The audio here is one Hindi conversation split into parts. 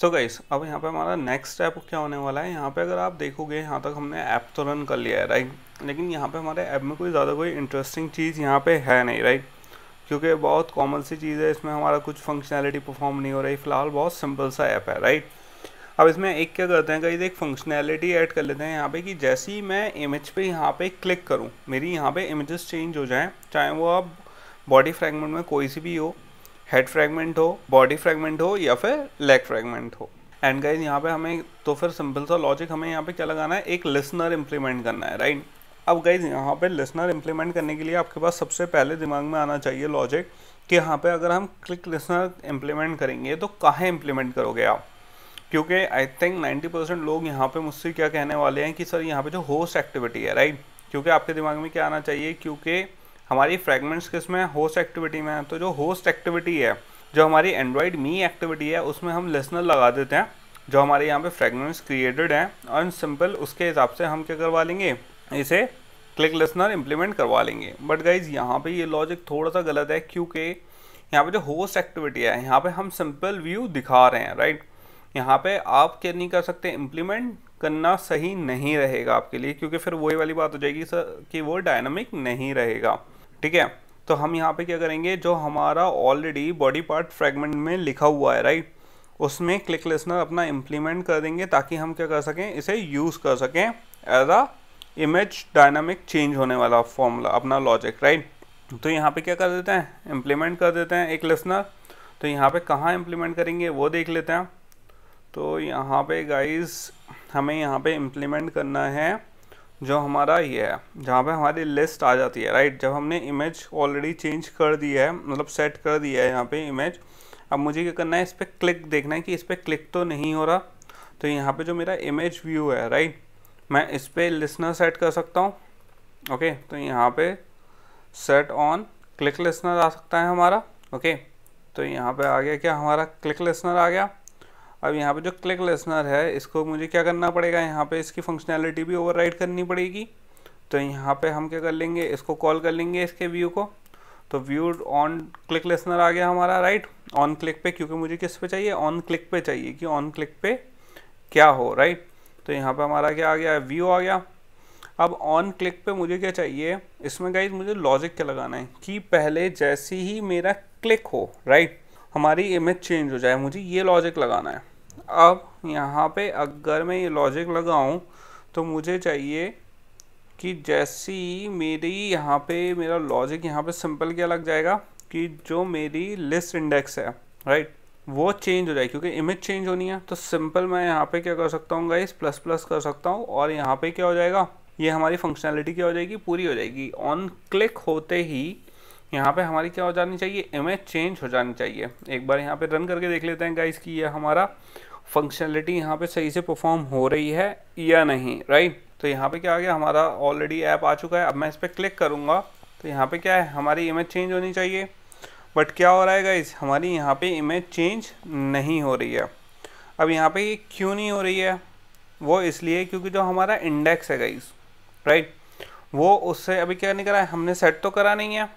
सो गाइस अब यहाँ पे हमारा नेक्स्ट स्टेप क्या होने वाला है यहाँ पे अगर आप देखोगे यहाँ तक हमने ऐप तो रन कर लिया है राइट लेकिन यहाँ पे हमारे ऐप में कोई ज़्यादा कोई इंटरेस्टिंग चीज़ यहाँ पे है नहीं राइट क्योंकि बहुत कॉमन सी चीज़ है इसमें हमारा कुछ फंक्शनैलिटी परफॉर्म नहीं हो रही फ़िलहाल बहुत सिंपल सा ऐप है राइट अब इसमें एक क्या करते हैं कहीं एक फंक्शनैलिटी ऐड कर लेते हैं यहाँ पे कि जैसे ही मैं इमेज पे यहाँ पे क्लिक करूँ मेरी यहाँ पे इमेजेस चेंज हो जाएं चाहे वो आप बॉडी फ्रैगमेंट में कोई सी भी हो हेड फ्रेगमेंट हो बॉडी फ्रेगमेंट हो या फिर लेग फ्रेगमेंट हो एंड गाइज यहाँ पे हमें तो फिर सिंपल सा लॉजिक हमें यहाँ पे क्या लगाना है एक लिसनर इम्प्लीमेंट करना है राइट अब गाइज यहाँ पे लिसनर इम्प्लीमेंट करने के लिए आपके पास सबसे पहले दिमाग में आना चाहिए लॉजिक कि यहाँ पे अगर हम क्लिक लिसनर इम्प्लीमेंट करेंगे तो कहाँ इम्प्लीमेंट करोगे आप क्योंकि आई थिंक 90 परसेंट लोग यहाँ पे मुझसे क्या कहने वाले हैं कि सर यहाँ पे जो होस्ट एक्टिविटी है राइट क्योंकि आपके दिमाग में क्या आना चाहिए क्योंकि हमारी फ्रेगमेंट्स किस में होस्ट एक्टिविटी में है तो जो होस्ट एक्टिविटी है जो हमारी एंड्रॉयड मी एक्टिविटी है उसमें हम लिसनर लगा देते हैं जो हमारे यहाँ पे फ्रेगमेंट्स क्रिएटेड हैं और सिंपल उसके हिसाब से हम क्या करवा लेंगे इसे क्लिक लिसनर इम्प्लीमेंट करवा लेंगे बट गाइज यहाँ पे ये यह लॉजिक थोड़ा सा गलत है क्योंकि यहाँ पे जो होस्ट एक्टिविटी है यहाँ पे हम सिंपल व्यू दिखा रहे हैं राइट यहाँ पे आप क्या नहीं कर सकते इम्प्लीमेंट करना सही नहीं रहेगा आपके लिए क्योंकि फिर वही वाली बात हो जाएगी सर कि वो डायनामिक नहीं रहेगा ठीक है तो हम यहाँ पे क्या करेंगे जो हमारा ऑलरेडी बॉडी पार्ट फ्रेगमेंट में लिखा हुआ है राइट उसमें क्लिक लिसनर अपना इम्प्लीमेंट कर देंगे ताकि हम क्या कर सकें इसे यूज़ कर सकें as a image dynamic change होने वाला फॉर्मूला अपना लॉजिक राइट तो यहाँ पे क्या कर देते हैं इम्प्लीमेंट कर देते हैं एक लिसनर तो यहाँ पे कहाँ इम्प्लीमेंट करेंगे वो देख लेते हैं तो यहाँ पे गाइस हमें यहाँ पे इम्प्लीमेंट करना है जो हमारा ये है जहाँ पे हमारी लिस्ट आ जाती है राइट जब हमने इमेज ऑलरेडी चेंज कर दिया है मतलब सेट कर दिया है यहाँ पे इमेज अब मुझे क्या करना है इस पर क्लिक देखना है कि इस पर क्लिक तो नहीं हो रहा तो यहाँ पे जो मेरा इमेज व्यू है राइट मैं इस पर लिसनर सेट कर सकता हूँ ओके तो यहाँ पे सेट ऑन क्लिक लिसनर आ सकता है हमारा ओके तो यहाँ पर आ गया क्या हमारा क्लिक लिसनर आ गया अब यहाँ पे जो क्लिक लिसनर है इसको मुझे क्या करना पड़ेगा यहाँ पे इसकी फंक्शनैलिटी भी ओवरराइड करनी पड़ेगी तो यहाँ पे हम क्या कर लेंगे इसको कॉल कर लेंगे इसके व्यू को तो व्यू ऑन क्लिक लेसनर आ गया हमारा राइट ऑन क्लिक पे क्योंकि मुझे किस पे चाहिए ऑन क्लिक पे चाहिए कि ऑन क्लिक पे क्या हो राइट तो यहाँ पर हमारा क्या आ गया व्यू आ गया अब ऑन क्लिक पे मुझे क्या चाहिए इसमें गाइज मुझे लॉजिक क्या लगाना है कि पहले जैसे ही मेरा क्लिक हो राइट हमारी इमेज चेंज हो जाए मुझे ये लॉजिक लगाना है अब यहाँ पे अगर मैं ये लॉजिक लगाऊँ तो मुझे चाहिए कि जैसी मेरी यहाँ पे मेरा लॉजिक यहाँ पे सिंपल क्या लग जाएगा कि जो मेरी लिस्ट इंडेक्स है राइट वो चेंज हो जाए क्योंकि इमेज चेंज होनी है तो सिंपल मैं यहाँ पे क्या कर सकता हूँ गाइस प्लस प्लस कर सकता हूँ और यहाँ पे क्या हो जाएगा ये हमारी फंक्शनैलिटी क्या हो जाएगी पूरी हो जाएगी ऑन क्लिक होते ही यहाँ पे हमारी क्या हो जानी चाहिए इमेज चेंज हो जानी चाहिए एक बार यहाँ पे रन करके देख लेते हैं गाइस कि ये हमारा फंक्शनलिटी यहाँ पे सही से परफॉर्म हो रही है या नहीं राइट तो यहाँ पे क्या आ गया हमारा ऑलरेडी ऐप आ चुका है अब मैं इस पर क्लिक करूँगा तो यहाँ पे क्या है हमारी इमेज चेंज होनी चाहिए बट क्या हो रहा है गाइस हमारी यहाँ पर इमेज चेंज नहीं हो रही है अब यहाँ पर क्यों नहीं हो रही है वो इसलिए क्योंकि जो हमारा इंडेक्स है गाइस राइट वो उससे अभी क्या नहीं करा है हमने सेट तो करा नहीं है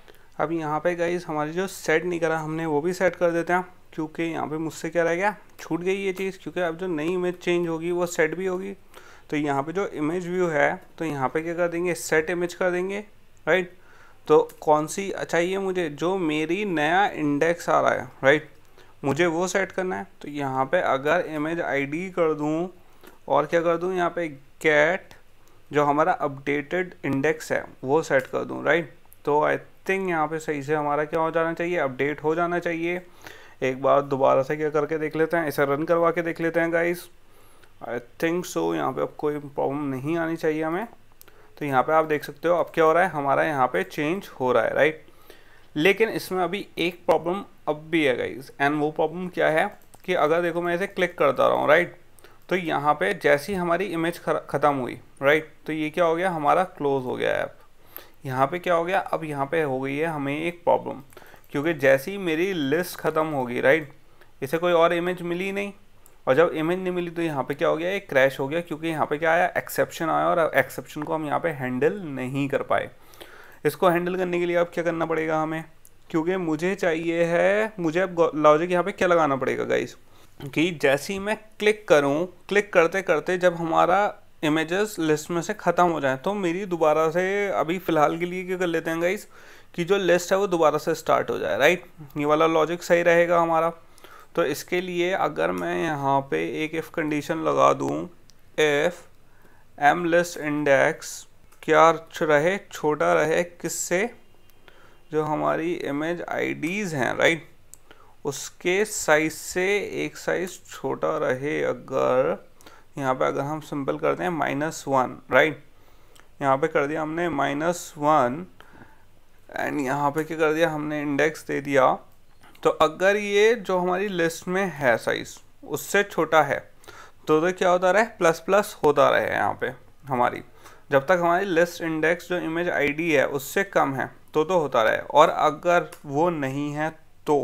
अब यहाँ पे गाइज हमारी जो सेट नहीं करा हमने वो भी सेट कर देते हैं क्योंकि यहाँ पे मुझसे क्या रह गया छूट गई ये चीज़ क्योंकि अब जो नई इमेज चेंज होगी वो सेट भी होगी तो यहाँ पे जो इमेज व्यू है तो यहाँ पे क्या कर देंगे सेट इमेज कर देंगे राइट तो कौन सी चाहिए मुझे जो मेरी नया इंडेक्स आ रहा है राइट मुझे वो सेट करना है तो यहाँ पर अगर इमेज आई कर दूँ और क्या कर दूँ यहाँ पे कैट जो हमारा अपडेटेड इंडेक्स है वो सेट कर दूँ राइट तो आई थिंग यहाँ पे सही से हमारा क्या हो जाना चाहिए अपडेट हो जाना चाहिए एक बार दोबारा से क्या करके देख लेते हैं इसे रन करवा के देख लेते हैं गाइस आई थिंक सो यहाँ पे अब कोई प्रॉब्लम नहीं आनी चाहिए हमें तो यहाँ पे आप देख सकते हो अब क्या हो रहा है हमारा यहाँ पे चेंज हो रहा है राइट लेकिन इसमें अभी एक प्रॉब्लम अब भी है गाइज एंड वो प्रॉब्लम क्या है कि अगर देखो मैं इसे क्लिक करता रहा हूँ राइट तो यहाँ पे जैसी हमारी इमेज ख़त्म हुई राइट तो ये क्या हो गया हमारा क्लोज हो गया ऐप यहाँ पे क्या हो गया अब यहाँ पे हो गई है हमें एक प्रॉब्लम क्योंकि जैसे ही मेरी लिस्ट ख़त्म होगी राइट इसे कोई और इमेज मिली नहीं और जब इमेज नहीं मिली तो यहाँ पे क्या हो गया एक क्रैश हो गया क्योंकि यहाँ पे क्या आया एक्सेप्शन आया और एक्सेप्शन को हम यहाँ पे हैंडल नहीं कर पाए इसको हैंडल करने के लिए अब क्या करना पड़ेगा हमें क्योंकि मुझे चाहिए है मुझे अब लॉजिक यहाँ पे क्या लगाना पड़ेगा गाइज कि जैसे ही मैं क्लिक करूँ क्लिक करते करते जब हमारा इमेजेस लिस्ट में से ख़त्म हो जाएँ तो मेरी दोबारा से अभी फ़िलहाल के लिए क्या कर लेते हैं गाइस कि जो लिस्ट है वो दोबारा से स्टार्ट हो जाए राइट ये वाला लॉजिक सही रहेगा हमारा तो इसके लिए अगर मैं यहाँ पे एक इफ़ कंडीशन लगा दूँ इफ़ एम लिस्ट इंडेक्स क्या रहे छोटा रहे किससे जो हमारी इमेज आईडीज़ हैं राइट उसके साइज़ से एक साइज़ छोटा रहे अगर यहाँ पे अगर हम सिंपल करते हैं माइनस वन राइट यहाँ पे कर दिया हमने माइनस वन एंड यहाँ पे क्या कर दिया हमने इंडेक्स दे दिया तो अगर ये जो हमारी लिस्ट में है साइज़ उससे छोटा है तो तो क्या होता रहे प्लस प्लस होता रहे यहाँ पे हमारी जब तक हमारी लिस्ट इंडेक्स जो इमेज आईडी है उससे कम है तो तो होता रहे और अगर वो नहीं है तो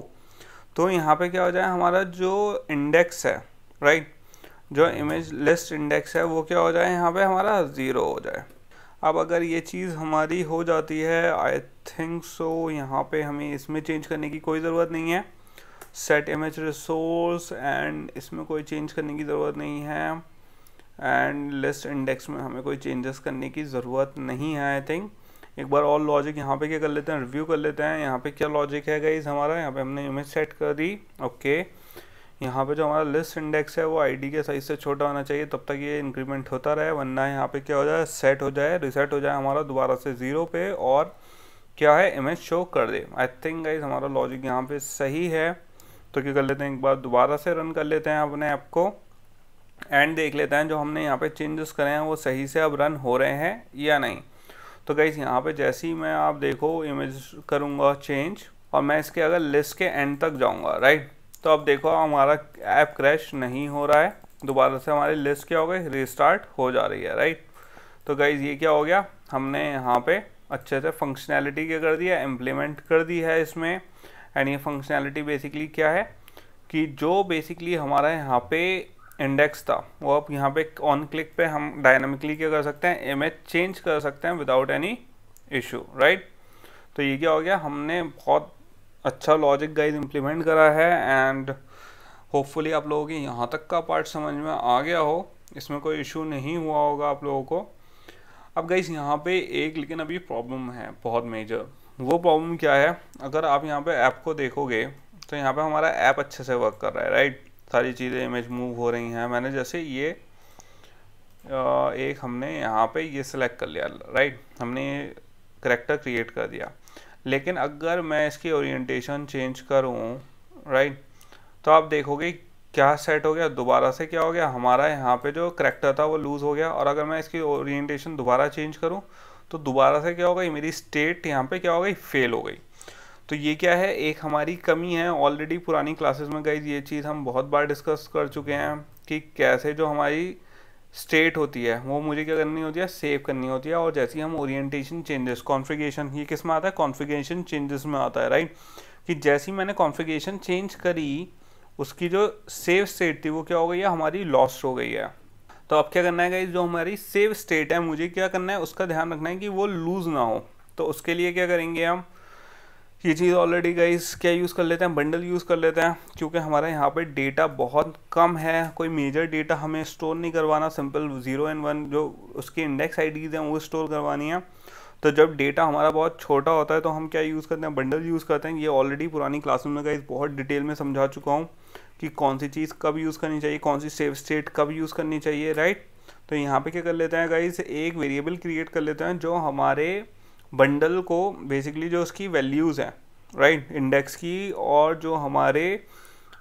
तो यहाँ पे क्या हो जाए हमारा जो इंडेक्स है राइट जो इमेज लिस्ट इंडेक्स है वो क्या हो जाए यहाँ पे हमारा ज़ीरो हो जाए अब अगर ये चीज़ हमारी हो जाती है आई थिंक सो यहाँ पे हमें इसमें चेंज करने की कोई ज़रूरत नहीं है सेट इमेज रिसोर्स एंड इसमें कोई चेंज करने की ज़रूरत नहीं है एंड लिस्ट इंडेक्स में हमें कोई चेंजेस करने की ज़रूरत नहीं है आई थिंक एक बार और लॉजिक यहाँ पे क्या कर लेते हैं रिव्यू कर लेते हैं यहाँ पे क्या लॉजिक है गाइज हमारा यहाँ पे हमने इमेज सेट कर दी ओके okay. यहाँ पे जो हमारा लिस्ट इंडेक्स है वो आईडी के साइज से छोटा होना चाहिए तब तक ये इंक्रीमेंट होता रहे वरना यहाँ पे क्या हो जाए सेट हो जाए रिसेट हो जाए हमारा दोबारा से ज़ीरो पे और क्या है इमेज शो कर दे आई थिंक गाइज हमारा लॉजिक यहाँ पे सही है तो क्या कर लेते हैं एक बार दोबारा से रन कर लेते हैं अपने ऐप को एंड देख लेते हैं जो हमने यहाँ पे चेंजेस करे हैं वो सही से अब रन हो रहे हैं या नहीं तो गाइज यहाँ पे जैसे ही मैं आप देखो इमेज करूँगा चेंज और मैं इसके अगर लिस्ट के एंड तक जाऊँगा राइट तो अब देखो हमारा ऐप क्रैश नहीं हो रहा है दोबारा से हमारी लिस्ट क्या हो गई रिस्टार्ट हो जा रही है राइट तो गाइज ये क्या हो गया हमने यहाँ पे अच्छे से फंक्शनैलिटी क्या कर दिया इम्प्लीमेंट कर दी है इसमें एंड ये फंक्शनैलिटी बेसिकली क्या है कि जो बेसिकली हमारा यहाँ पे इंडेक्स था वो अब यहाँ पे ऑन क्लिक पे हम डायनामिकली क्या कर सकते हैं इमेज चेंज कर सकते हैं विदाउट एनी इशू राइट तो ये क्या हो गया हमने बहुत अच्छा लॉजिक गाइज इम्प्लीमेंट करा है एंड होपफुली आप लोगों की यहाँ तक का पार्ट समझ में आ गया हो इसमें कोई इशू नहीं हुआ होगा आप लोगों को अब गाइज यहाँ पे एक लेकिन अभी प्रॉब्लम है बहुत मेजर वो प्रॉब्लम क्या है अगर आप यहाँ पे ऐप को देखोगे तो यहाँ पे हमारा ऐप अच्छे से वर्क कर रहा है राइट सारी चीज़ें इमेज मूव हो रही हैं मैंने जैसे ये एक हमने यहाँ पे ये सिलेक्ट कर लिया राइट हमने करेक्टर क्रिएट कर दिया लेकिन अगर मैं इसकी ओरिएंटेशन चेंज करूँ राइट तो आप देखोगे क्या सेट हो गया दोबारा से क्या हो गया हमारा यहाँ पे जो करेक्टर था वो लूज़ हो गया और अगर मैं इसकी ओरिएंटेशन दोबारा चेंज करूँ तो दोबारा से क्या हो गई मेरी स्टेट यहाँ पे क्या हो गई फेल हो गई तो ये क्या है एक हमारी कमी है ऑलरेडी पुरानी क्लासेस में गई ये चीज़ हम बहुत बार डिस्कस कर चुके हैं कि कैसे जो हमारी स्टेट होती है वो मुझे क्या करनी होती है सेव करनी होती है और जैसे ही हम ओरिएंटेशन चेंजेस कॉन्फ़िगरेशन ये किस में आता है कॉन्फ़िगरेशन चेंजेस में आता है राइट कि जैसी मैंने कॉन्फ़िगरेशन चेंज करी उसकी जो सेव स्टेट थी वो क्या हो गई है हमारी लॉस्ट हो गई है तो अब क्या करना है जो हमारी सेव स्टेट है मुझे क्या करना है उसका ध्यान रखना है कि वो लूज़ ना हो तो उसके लिए क्या करेंगे हम ये चीज़ ऑलरेडी गाइस क्या यूज़ कर लेते हैं बंडल यूज़ कर लेते हैं क्योंकि हमारे यहाँ पे डेटा बहुत कम है कोई मेजर डेटा हमें स्टोर नहीं करवाना सिंपल ज़ीरो एंड वन जो उसकी इंडेक्स आईडीज़ हैं वो स्टोर करवानी है तो जब डेटा हमारा बहुत छोटा होता है तो हम क्या यूज़ करते हैं बंडल यूज़ करते हैं ये ऑलरेडी पुरानी क्लासरूम में गाइस बहुत डिटेल में समझा चुका हूँ कि कौन सी चीज़ कब यूज़ करनी चाहिए कौन सी सेव स्टेट कब यूज़ करनी चाहिए राइट तो यहाँ पे क्या कर लेते हैं गाइज़ एक वेरिएबल क्रिएट कर लेते हैं जो हमारे बंडल को बेसिकली जो उसकी वैल्यूज़ हैं राइट इंडेक्स की और जो हमारे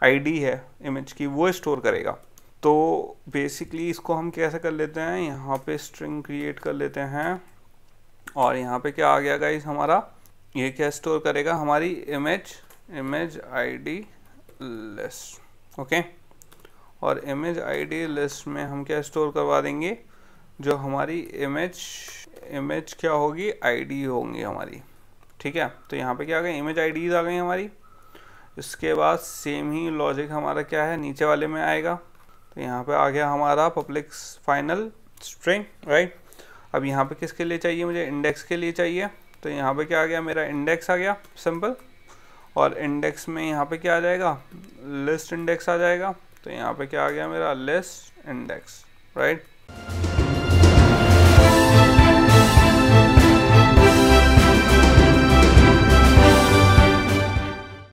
आईडी है इमेज की वो स्टोर करेगा तो बेसिकली इसको हम कैसे कर लेते हैं यहाँ पे स्ट्रिंग क्रिएट कर लेते हैं और यहाँ पे क्या आ गया गाइस हमारा ये क्या स्टोर करेगा हमारी image image ID list okay और इमेज आईडी लिस्ट में हम क्या स्टोर करवा देंगे जो हमारी इमेज इमेज क्या होगी आईडी होंगी हमारी ठीक है तो यहाँ पे क्या आ गई इमेज आईडीज आ गई हमारी इसके बाद सेम ही लॉजिक हमारा क्या है नीचे वाले में आएगा तो यहाँ पे आ गया हमारा पब्लिक फाइनल स्ट्रिंग राइट अब यहाँ पे किसके लिए चाहिए मुझे इंडेक्स के लिए चाहिए तो यहाँ पे क्या आ गया मेरा इंडेक्स आ गया सिंपल और इंडेक्स में यहाँ पे क्या आ जाएगा लिस्ट इंडेक्स आ जाएगा तो यहाँ पे क्या आ गया मेरा लिस्ट इंडेक्स राइट